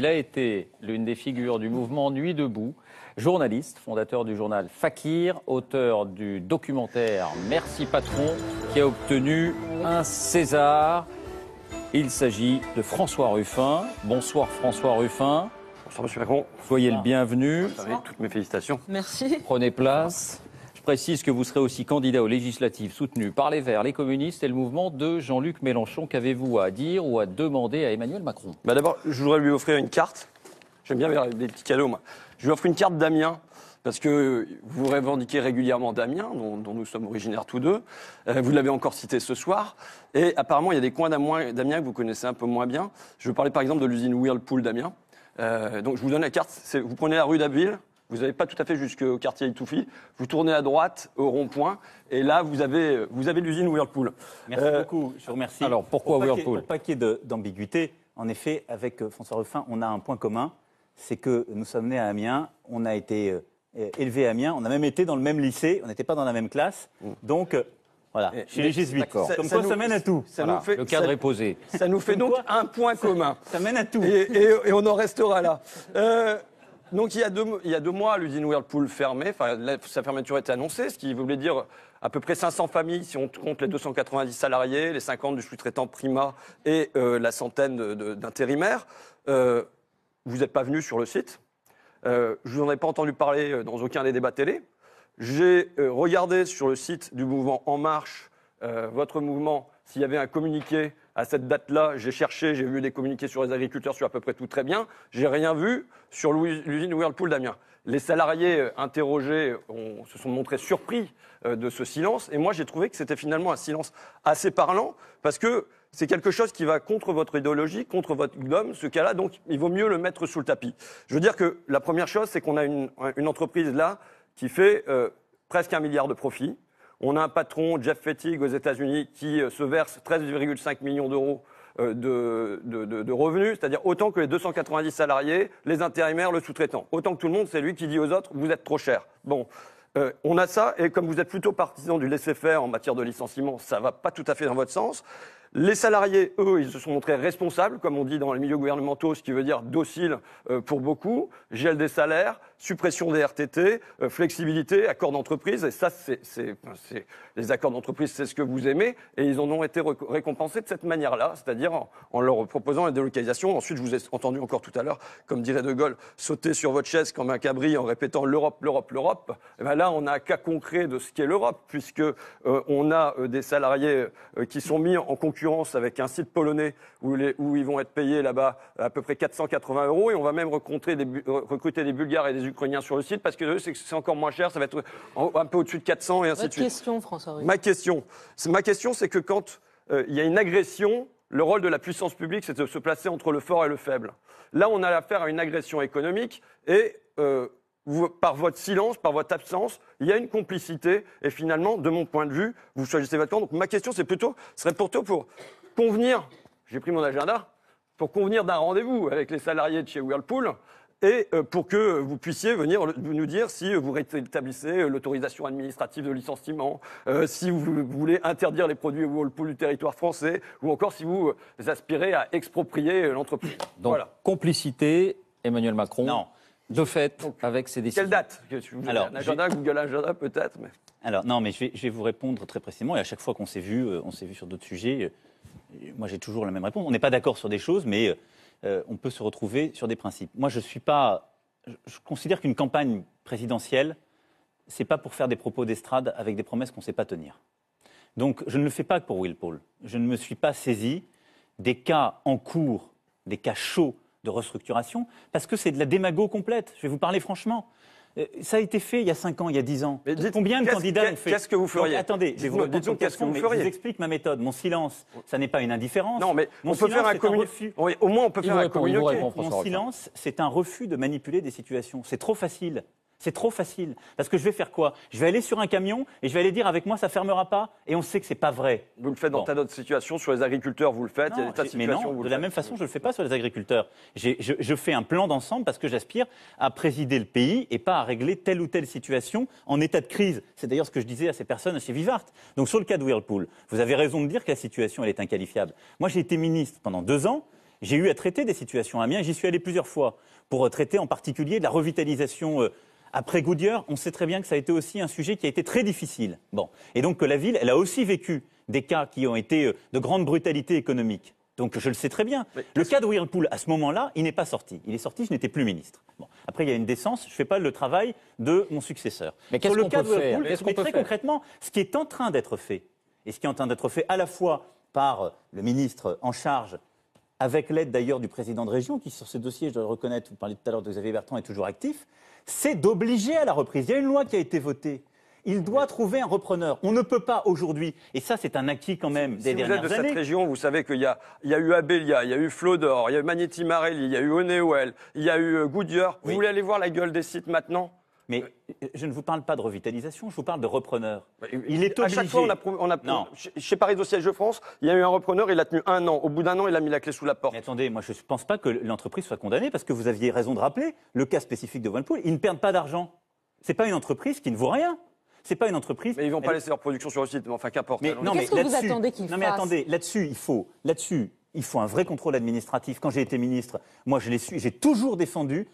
Il a été l'une des figures du mouvement Nuit debout, journaliste, fondateur du journal Fakir, auteur du documentaire Merci patron, qui a obtenu un César. Il s'agit de François Ruffin. Bonsoir François Ruffin. Bonsoir Monsieur Macron. Soyez le bienvenu. toutes mes félicitations. Merci. Prenez place précise que vous serez aussi candidat aux législatives soutenus par les Verts, les communistes et le mouvement de Jean-Luc Mélenchon. Qu'avez-vous à dire ou à demander à Emmanuel Macron bah, D'abord, je voudrais lui offrir une carte. J'aime bien faire des petits cadeaux, moi. Je lui offre une carte d'Amiens. Parce que vous revendiquez régulièrement Damien, dont, nous sommes originaires tous deux. Euh, vous l'avez encore cité ce soir. Et apparemment, il y a des coins d'Amiens que vous connaissez un peu moins bien. Je parler par exemple de l'usine Whirlpool d'Amiens. Euh, donc je vous donne la carte. Vous prenez la rue d'Abbeville, vous n'avez pas tout à fait jusqu'au quartier Itoufi, vous tournez à droite au rond-point, et là, vous avez, vous avez l'usine Whirlpool. Merci euh, beaucoup, je vous remercie. Alors, pourquoi Whirlpool Pour pas qu'il y d'ambiguïté, en effet, avec euh, François Ruffin, on a un point commun, c'est que nous sommes nés à Amiens, on a été euh, élevés à Amiens, on a même été dans le même lycée, on n'était pas dans la même classe, mm. donc... Voilà, et, chez Comme ça, ça mène à tout. le cadre est posé. Ça nous fait donc un point commun. Ça mène à tout. Et, on en restera là donc il y, a deux, mois, l'usine Whirlpool fermée, sa fermeture était annoncée, ce qui voulait dire à peu près 500 familles, si on compte les 290 salariés, les 50 du sous-traitant Prima et euh, la centaine d'intérimaires. Euh, vous n'êtes pas venu sur le site. Euh, je vous en ai pas entendu parler dans aucun des débats télé. J'ai regardé sur le site du mouvement En Marche, votre mouvement, s'il y avait un communiqué à cette date-là, j'ai cherché, j'ai vu des communiqués sur les agriculteurs sur à peu près tout très bien. J'ai rien vu sur l'usine Whirlpool d'Amiens. Les salariés euh, interrogés se sont montrés surpris euh, de ce silence. Et moi, j'ai trouvé que c'était finalement un silence assez parlant parce que c'est quelque chose qui va contre votre idéologie, contre votre gomme, Ce cas-là, donc, il vaut mieux le mettre sous le tapis. Je veux dire que la première chose, c'est qu'on a une, entreprise là qui fait euh, presque un milliard de profits on a un patron, Jeff Fettig, aux États-Unis, qui euh, se verse 13,5 millions d'euros euh, de, revenus, c'est-à-dire autant que les 290 salariés, les intérimaires, le sous-traitant. Autant que tout le monde, c'est lui qui dit aux autres, vous êtes trop cher. Bon, euh, on a ça, et comme vous êtes plutôt partisan du laisser-faire en matière de licenciement, ça va pas tout à fait dans votre sens. Les salariés, eux, ils se sont montrés responsables, comme on dit dans les milieux gouvernementaux, ce qui veut dire docile euh, pour beaucoup. Gel des salaires, suppression des RTT, euh, flexibilité, accords d'entreprise. Et ça, c'est les accords d'entreprise, c'est ce que vous aimez. Et ils en ont été récompensés de cette manière-là, c'est-à-dire en, leur proposant la délocalisation. Ensuite, je vous ai entendu encore tout à l'heure, comme dirait De Gaulle, sauter sur votre chaise comme un cabri en répétant l'Europe, l'Europe, l'Europe. Eh ben là, on a un cas concret de ce qu'est l'Europe, puisque euh, on a des salariés qui sont mis en concurrence avec un site polonais où, où ils vont être payés là-bas à peu près 480 euros. Et on va même euh, recruter des, Bulgares et des Ukrainiens sur le site parce que c'est encore moins cher. Ça va être un peu au-dessus de 400 et ainsi de suite. Question, François ma question, ma question, c'est que quand euh, il y a une agression, le rôle de la puissance publique, c'est de se placer entre le fort et le faible. Là, on a affaire à une agression économique et euh, par votre silence, par votre absence, il y a une complicité. Et finalement, de mon point de vue, vous choisissez votre camp. Donc ma question, c'est plutôt, serait plutôt pour convenir, j'ai pris mon agenda, pour convenir d'un rendez-vous avec les salariés de chez Whirlpool et euh, pour que vous puissiez venir nous dire si vous rétablissez euh, l'autorisation administrative de licenciement, euh, si vous voulez interdire les produits Whirlpool du territoire français, ou encore si vous aspirez à exproprier l'entreprise. Donc, complicité, Emmanuel Macron. De fait, avec ces décisions. Quelle date Alors, Google Agenda peut-être. Alors, non, mais je vais, vous répondre très précisément. Et à chaque fois qu'on s'est vu, euh, on s'est vu sur d'autres sujets. Euh, moi, j'ai toujours la même réponse. On n'est pas d'accord sur des choses, mais euh, on peut se retrouver sur des principes. Moi, je suis pas. Je considère qu'une campagne présidentielle, c'est pas pour faire des propos d'estrade avec des promesses qu'on ne sait pas tenir. Donc, je ne le fais pas pour Will Paul. Je ne me suis pas saisi des cas en cours, des cas chauds de restructuration, parce que c'est de la démago complète. Je vais vous parler franchement. Euh, ça a été fait il y a 5 ans, il y a 10 ans. Combien de candidats ont fait Qu'est-ce que vous feriez Attendez, je vous explique ma méthode. Mon silence, ça n'est pas une indifférence. Non, mais on peut faire un, au moins, on peut faire un communiqué. Mon silence, c'est un refus de manipuler des situations. C'est trop facile. C'est trop facile. Parce que je vais faire quoi Je vais aller sur un camion et je vais aller dire avec moi ça fermera pas. Et on sait que c'est pas vrai. Vous le faites dans bon. tas d'autres situations. Sur les agriculteurs, vous le faites. Il y a des de la même façon, je le fais pas sur les agriculteurs. Je, fais un plan d'ensemble parce que j'aspire à présider le pays et pas à régler telle ou telle situation en état de crise. C'est d'ailleurs ce que je disais à ces personnes chez Vivart. Donc sur le cas de Whirlpool, vous avez raison de dire que la situation elle est inqualifiable. Moi j'ai été ministre pendant deux ans. J'ai eu à traiter des situations à Amiens. J'y suis allé plusieurs fois pour euh, traiter en particulier de la revitalisation. Euh, après Goodyear, on sait très bien que ça a été aussi un sujet qui a été très difficile. Bon. Et donc que la ville, elle a aussi vécu des cas qui ont été euh, de grande brutalité économique. Donc je le sais très bien. le cas de Whirlpool, à ce moment-là, il n'est pas sorti. Il est sorti, je n'étais plus ministre. Bon. Après, il y a une décence, je ne fais pas le travail de mon successeur. Mais qu'est-ce qu'on peut faire Très concrètement, ce qui est en train d'être fait, et ce qui est en train d'être fait à la fois par euh, le ministre en charge avec l'aide d'ailleurs du président de région, qui sur ce dossier, je dois le reconnaître, vous parliez tout à l'heure de Xavier Bertrand, est toujours actif, c'est d'obliger à la reprise. Il y a une loi qui a été votée. Il doit trouver un repreneur. On ne peut pas aujourd'hui, et ça c'est un acquis quand même des dernières années. Vous de cette région, vous savez qu'il y, a, eu Abelia, il y a eu Flodor, il y a eu Magneti Marelli, il y a eu Onewell, il y a eu euh, Goodyear. Vous voulez aller voir la gueule des sites maintenant mais euh, je ne vous parle pas de revitalisation, je vous parle de repreneur. Il est obligé. À chaque fois, on a, non. chez Paris siège de France, il y a eu un repreneur, il a tenu un an. Au bout d'un an, il a mis la clé sous la porte. Mais attendez, moi je ne pense pas que l'entreprise soit condamnée parce que vous aviez raison de rappeler le cas spécifique de OnePool. Ils ne perdent pas d'argent. C'est pas une entreprise qui ne vaut rien. C'est pas une entreprise. Mais ils vont pas laisser leur production sur le site. enfin, qu'importe. Mais, mais, attendez Là-dessus, il faut. Là-dessus, il faut un vrai contrôle administratif. Quand j'ai été ministre, moi, je l'ai su, j'ai toujours défendu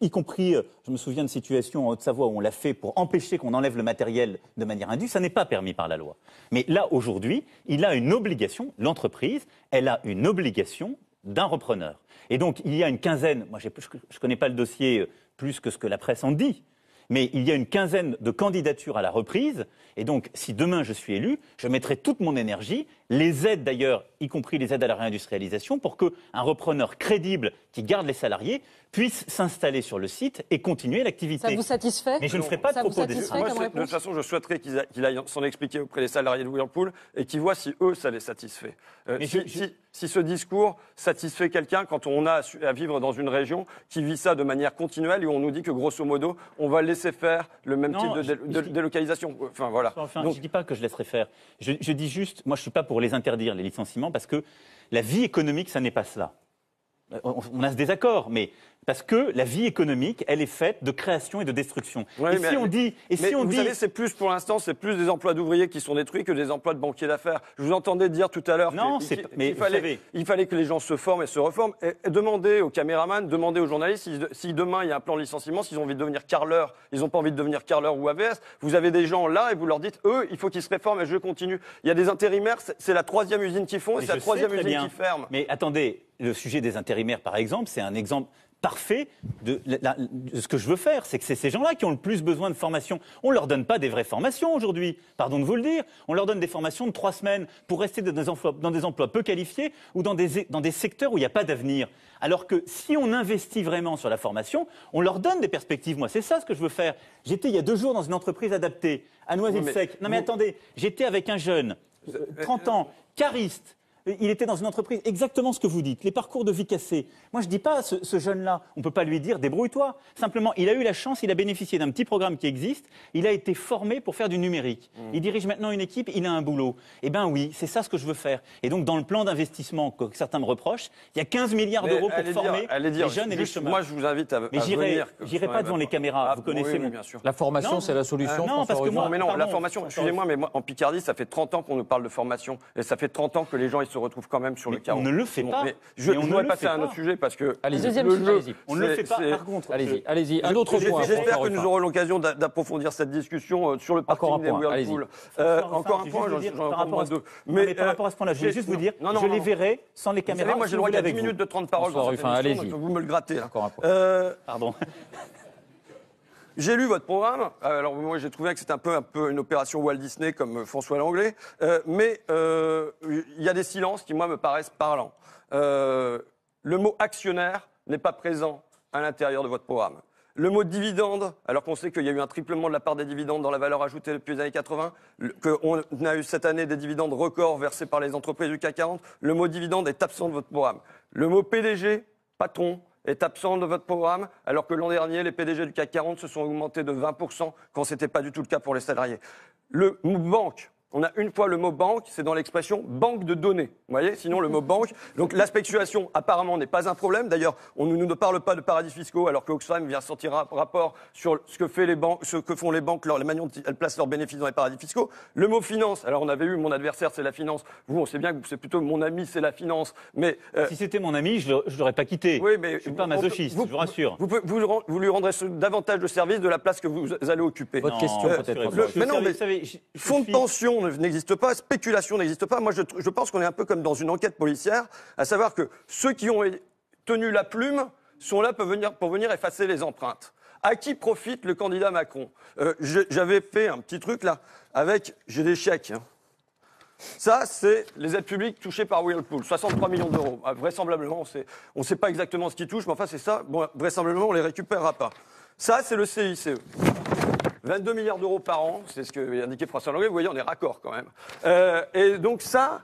y compris, euh, je me souviens de situations en Haute-Savoie où on l'a fait pour empêcher qu'on enlève le matériel de manière indue, ça n'est pas permis par la loi. Mais là, aujourd'hui, il a une obligation, l'entreprise, elle a une obligation d'un repreneur. Et donc, il y a une quinzaine, moi je ne connais pas le dossier euh, plus que ce que la presse en dit, mais il y a une quinzaine de candidatures à la reprise. Et donc, si demain je suis élu, je mettrai toute mon énergie, les aides d'ailleurs, y compris les aides à la réindustrialisation, pour qu'un repreneur crédible qui garde les salariés puissent s'installer sur le site et continuer l'activité. Ça vous satisfait Mais je ne ferai pas de propos ah, De toute façon, je souhaiterais qu'il aille s'en expliquer auprès des salariés de Whirlpool et qu'ils voient si eux, ça les satisfait. Euh, si, ce discours satisfait quelqu'un quand on a à vivre dans une région qui vit ça de manière continuelle et où on nous dit que grosso modo, on va laisser faire le même type de, délocalisation. Enfin, voilà. je ne dis pas que je laisserai faire. Je, je dis juste, moi, je ne suis pas pour les interdire, les licenciements, parce que la vie économique, ça n'est pas cela. Euh, on a ce désaccord, mais parce que la vie économique, elle est faite de création et de destruction. et si on dit, et si on vous savez, c'est plus pour l'instant, c'est plus des emplois d'ouvriers qui sont détruits que des emplois de banquiers d'affaires. Je vous entendais dire tout à l'heure non, mais il fallait, il fallait que les gens se forment et se reforment. Et, demandez aux caméramans, demandez aux journalistes si, demain il y a un plan de licenciement, s'ils ont envie de devenir Carleur, ils n'ont pas envie de devenir Carleur ou AVS. Vous avez des gens là et vous leur dites, eux, il faut qu'ils se réforment et je continue. Il y a des intérimaires, c'est la troisième usine qui font et c'est la troisième usine qui ferme. Mais attendez, le sujet des intérimaires, par exemple, c'est un exemple parfait ce que je veux faire. C'est que c'est ces gens-là qui ont le plus besoin de formation. On ne leur donne pas des vraies formations aujourd'hui, pardon de vous le dire. On leur donne des formations de trois semaines pour rester dans des emplois, peu qualifiés ou dans des, secteurs où il n'y a pas d'avenir. Alors que si on investit vraiment sur la formation, on leur donne des perspectives. Moi, c'est ça ce que je veux faire. J'étais il y a deux jours dans une entreprise adaptée à Noisy-le-Sec. non mais attendez, j'étais avec un jeune, 30 euh, ans, chariste. Il était dans une entreprise, exactement ce que vous dites, les parcours de vie cassés. Moi, je ne dis pas à ce, jeune-là, on ne peut pas lui dire débrouille-toi. Simplement, il a eu la chance, il a bénéficié d'un petit programme qui existe, il a été formé pour faire du numérique. Mmh. Il dirige maintenant une équipe, il a un boulot. Eh bien oui, c'est ça ce que je veux faire. Et donc, dans le plan d'investissement que certains me reprochent, il y a 15 milliards d'euros pour former les jeunes et les chômeurs. Moi, je vous invite à, Mais j'irai pas devant les caméras, ah, vous connaissez. La formation, c'est la solution. Ah, non, parce que moi, mais non, la formation, excusez-moi, mais en Picardie, ça fait 30 ans qu'on nous parle de formation. Et ça fait 30 ans que les gens, se retrouve quand même sur le carreau. On ne le fait pas. je, on je passer à un autre sujet parce que. Allez, deuxième le sujet, On ne le fait pas, par contre. Allez-y, allez-y. Un autre point. J'espère que nous aurons l'occasion d'approfondir cette discussion euh, sur le parking des Whirlpool. Euh, encore un point, j'en veux deux. Mais par rapport à ce point-là, je vais juste vous dire, je les verrai sans les caméras. Moi, j'ai le droit à 10 minutes de 30 paroles vous me le grattez. Hein. Encore un point. Euh, Pardon. J'ai lu votre programme. Euh, alors moi j'ai trouvé que c'est un peu, un peu une opération Walt Disney comme euh, François Langlais, euh, mais il y a des silences qui moi me paraissent parlants. le mot actionnaire n'est pas présent à l'intérieur de votre programme. Le mot dividende, alors qu'on sait qu'il y a eu un triplement de la part des dividendes dans la valeur ajoutée depuis les années 80, qu'on a eu cette année des dividendes records versés par les entreprises du CAC 40, le mot dividende est absent de votre programme. Le mot PDG, patron, est absent de votre programme, alors que l'an dernier, les PDG du CAC 40 se sont augmentés de 20%, quand ce n'était pas du tout le cas pour les salariés. Le Mouvement, on a une fois le mot banque, c'est dans l'expression banque de données. Vous voyez Sinon, le mot banque. Donc, la spéculation, apparemment, n'est pas un problème. D'ailleurs, on ne nous parle pas de paradis fiscaux, alors que Oxfam vient sortir un rapport sur ce que, fait les banques, ce que font les banques, la elles placent leurs bénéfices dans les paradis fiscaux. Le mot finance, alors on avait eu mon adversaire, c'est la finance. Vous, on sait bien que c'est plutôt mon ami, c'est la finance. Mais euh, Si c'était mon ami, je ne l'aurais pas quitté. Oui, mais, je ne suis pas masochiste, je vous rassure. Vous, lui rendrez davantage de service de la place que vous allez occuper. Votre question, peut-être. mais non, mais, fonds de pension n'existe pas, spéculation n'existe pas. Moi, je, pense qu'on est un peu comme dans une enquête policière, à savoir que ceux qui ont tenu la plume sont là pour venir, effacer les empreintes. À qui profite le candidat Macron euh, J'avais fait un petit truc là, avec, j'ai des chèques. Hein. Ça, c'est les aides publiques touchées par Whirlpool, 63 millions d'euros. Ah, vraisemblablement, on ne sait pas exactement ce qui touche, mais enfin, c'est ça. Bon, vraisemblablement, on ne les récupérera pas. Ça, c'est le CICE. 22 milliards d'euros par an, c'est ce que indiqué François Langlais. Vous voyez, on est raccord quand même. Euh, et donc ça,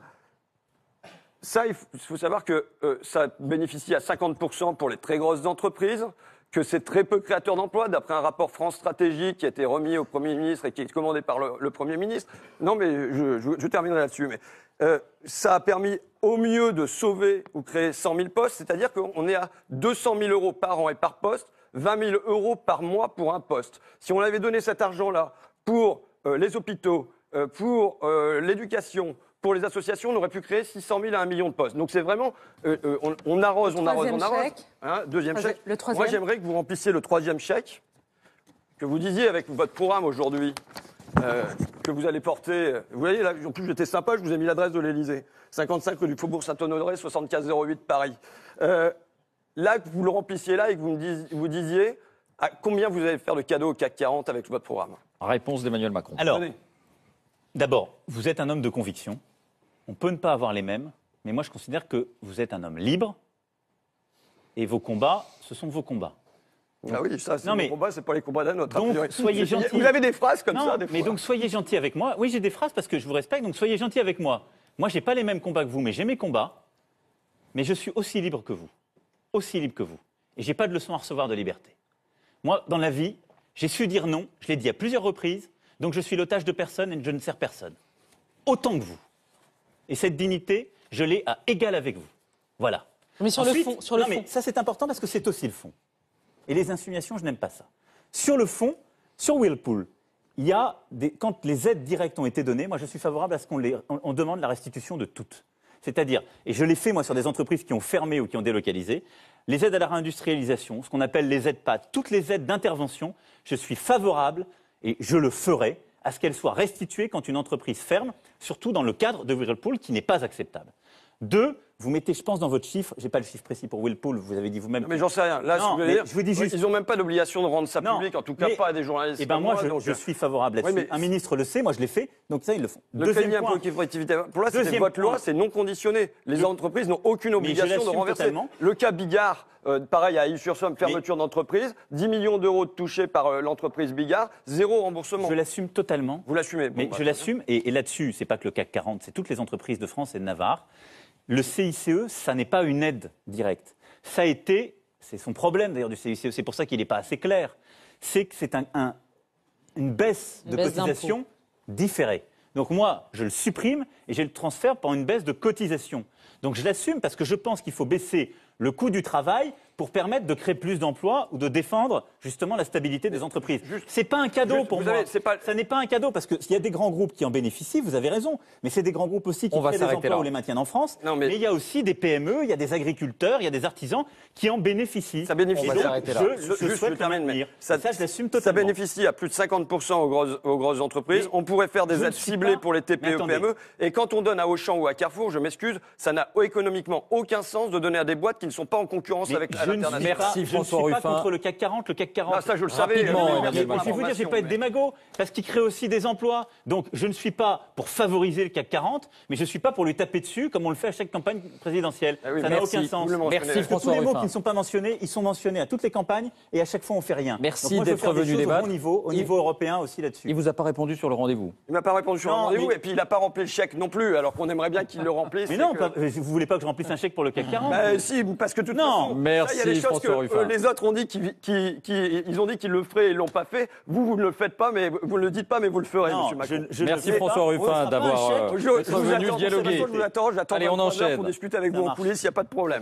ça, il faut savoir que euh, ça bénéficie à 50% pour les très grosses entreprises, que c'est très peu créateur d'emplois, d'après un rapport France Stratégie qui a été remis au Premier ministre et qui est commandé par le, Premier ministre. Non, mais je, je, terminerai là-dessus. Mais euh, ça a permis au mieux de sauver ou créer 100 000 postes, c'est-à-dire qu'on est à 200 000 euros par an et par poste 20 000 euros par mois pour un poste. Si on avait donné cet argent-là pour euh, les hôpitaux, euh, pour euh, l'éducation, pour les associations, on aurait pu créer 600 000 à 1 million de postes. Donc c'est vraiment, on, arrose, on arrose, on arrose. Hein, deuxième chèque. Moi j'aimerais que vous remplissiez le troisième chèque, que vous disiez avec votre programme aujourd'hui. que vous allez porter. Vous voyez, là, en plus, j'étais sympa, je vous ai mis l'adresse de l'Elysée. 55 rue du Faubourg Saint-Honoré, 75 08 Paris. Euh, là, que vous le remplissiez là et que vous, me disiez, vous disiez à ah, combien vous allez faire de cadeaux au CAC 40 avec votre programme Réponse d'Emmanuel Macron. Alors, d'abord, vous êtes un homme de conviction. On peut ne pas avoir les mêmes, mais moi je considère que vous êtes un homme libre et vos combats, ce sont vos combats. ah oui, ça, c'est mais... combats, c'est pas les combats d'un autre. Donc, soyez gentil. Vous avez des phrases comme ça, des fois. Mais donc, soyez gentil avec moi. Oui, j'ai des phrases parce que je vous respecte, donc soyez gentil avec moi. Moi, j'ai pas les mêmes combats que vous, mais j'ai mes combats. Mais je suis aussi libre que vous aussi libre que vous. Et j'ai pas de leçon à recevoir de liberté. Moi, dans la vie, j'ai su dire non, je l'ai dit à plusieurs reprises, donc je suis l'otage de personne et je ne sers personne. Autant que vous. Et cette dignité, je l'ai à égal avec vous. Voilà. Mais sur le fond, sur le fond. ça c'est important parce que c'est aussi le fond. Et les insinuations, je n'aime pas ça. Sur le fond, sur Whirlpool, il y a des, quand les aides directes ont été données, moi je suis favorable à ce qu'on on demande la restitution de toutes. C'est-à-dire, et je l'ai fait moi sur des entreprises qui ont fermé ou qui ont délocalisé, les aides à la réindustrialisation, ce qu'on appelle les aides PAT, toutes les aides d'intervention, je suis favorable et je le ferai à ce qu'elles soient restituées quand une entreprise ferme, surtout dans le cadre de Whirlpool qui n'est pas acceptable. Deux, vous mettez, je pense, dans votre chiffre, j'ai pas le chiffre précis pour willpool vous avez dit vous-même. mais j'en sais rien. Là, je, vous dis juste. Ils n'ont même pas l'obligation de rendre ça public, en tout cas pas à des journalistes. Eh ben moi, je, euh, suis favorable à dessus un ministre le sait, moi je l'ai fait, donc ça, ils le font. Le deuxième point. Pour moi, c'est des loi, c'est non conditionné. Les entreprises n'ont aucune obligation de renverser. Totalement. Le cas Bigard. Euh, pareil à eu sur somme fermeture d'entreprise, 10 millions d'euros touchés par euh, l'entreprise Bigard, zéro remboursement. Je l'assume totalement. Vous l'assumez Mais bah, je l'assume, et, là-dessus, c'est pas que le CAC 40, c'est toutes les entreprises de France et de Navarre le CICE, ça n'est pas une aide directe. Ça a été, c'est son problème d'ailleurs du CICE, c'est pour ça qu'il n'est pas assez clair, c'est que c'est une baisse de cotisation différée. Donc moi, je le supprime et je le transfère par une baisse de cotisation. Donc je l'assume parce que je pense qu'il faut baisser le coût du travail pour permettre de créer plus d'emplois ou de défendre justement la stabilité des entreprises. C'est pas un cadeau pour moi. Avez, pas... Ça n'est pas un cadeau parce qu'il y a des grands groupes qui en bénéficient, vous avez raison, mais c'est des grands groupes aussi qui On créent des emplois ou les maintiennent en France. mais... il y a aussi des PME, il y a des agriculteurs, il y a des artisans qui en bénéficient. Ça bénéficie. Je, ça, Ça bénéficie à plus de 50% aux grosses, aux grosses entreprises. on pourrait faire des aides ciblées pour les TPE, PME. Et quand on donne à Auchan ou à Carrefour, je m'excuse, ça n'a économiquement aucun sens de donner à des boîtes qui ne sont pas en concurrence avec Merci François Je ne suis pas contre le CAC 40, le CAC 40. Ah ça je le savais. Je vous dire, vais pas être démago, parce qu'il crée aussi des emplois. Donc je ne suis pas pour favoriser le CAC 40, mais je ne suis pas pour lui taper dessus comme on le fait à chaque campagne présidentielle. Ah ça n'a aucun sens. Merci François Tous les mots qui ne sont pas mentionnés, ils sont mentionnés à toutes les campagnes et à chaque fois on fait rien. Merci d'être venu débattre. Au bon niveau, au niveau européen aussi là-dessus. Il vous a pas répondu sur le rendez-vous. Il m'a pas répondu sur le rendez-vous et puis il n'a pas rempli le chèque non plus, alors qu'on aimerait bien qu'il le remplisse. Mais non, vous ne voulez pas que je remplisse un chèque pour le CAC 40 bah, Si, parce que tout. Non. Merci y a des choses que euh, les autres ont dit qu'ils ont dit qu'ils le feraient et l'ont pas fait. Vous, vous ne le faites pas, mais vous ne le dites pas, mais vous le ferez, Monsieur Macron. Merci François Ruffin d'avoir euh, venu dialoguer. Je vous attends, j'attends. Allez, on enchaîne. Pour discuter avec vous en coulisses, il n'y a pas de problème.